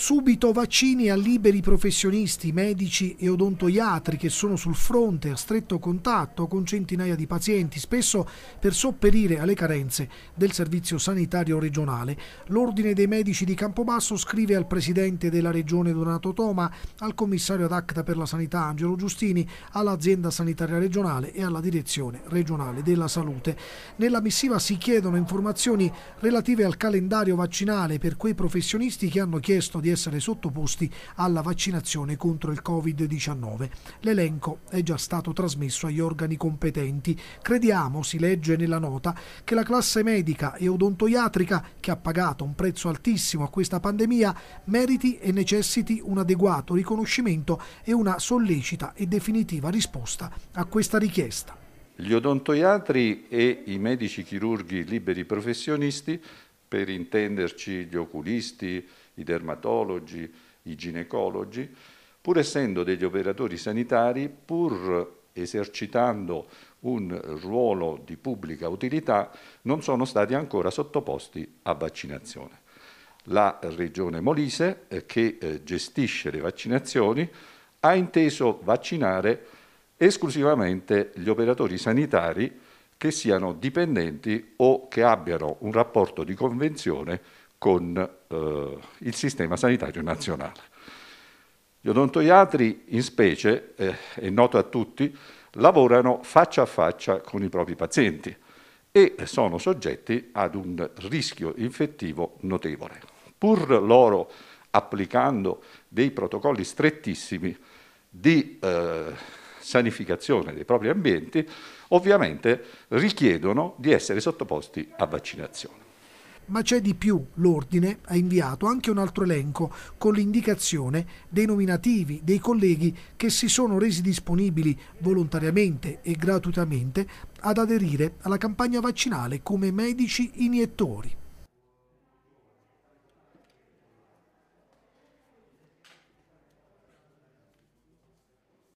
Subito vaccini a liberi professionisti, medici e odontoiatri che sono sul fronte a stretto contatto con centinaia di pazienti, spesso per sopperire alle carenze del servizio sanitario regionale. L'Ordine dei Medici di Campobasso scrive al presidente della regione Donato Toma, al commissario ad acta per la sanità Angelo Giustini, all'azienda sanitaria regionale e alla direzione regionale della salute. Nella missiva si chiedono informazioni relative al calendario vaccinale per quei professionisti che hanno chiesto di di essere sottoposti alla vaccinazione contro il Covid-19. L'elenco è già stato trasmesso agli organi competenti. Crediamo, si legge nella nota, che la classe medica e odontoiatrica, che ha pagato un prezzo altissimo a questa pandemia, meriti e necessiti un adeguato riconoscimento e una sollecita e definitiva risposta a questa richiesta. Gli odontoiatri e i medici chirurghi liberi professionisti, per intenderci gli oculisti, i dermatologi, i ginecologi, pur essendo degli operatori sanitari, pur esercitando un ruolo di pubblica utilità, non sono stati ancora sottoposti a vaccinazione. La regione Molise, eh, che eh, gestisce le vaccinazioni, ha inteso vaccinare esclusivamente gli operatori sanitari che siano dipendenti o che abbiano un rapporto di convenzione con eh, il sistema sanitario nazionale. Gli odontoiatri in specie, eh, è noto a tutti, lavorano faccia a faccia con i propri pazienti e sono soggetti ad un rischio infettivo notevole. Pur loro applicando dei protocolli strettissimi di eh, sanificazione dei propri ambienti, ovviamente richiedono di essere sottoposti a vaccinazione. Ma c'è di più, l'ordine ha inviato anche un altro elenco con l'indicazione dei nominativi dei colleghi che si sono resi disponibili volontariamente e gratuitamente ad aderire alla campagna vaccinale come medici iniettori.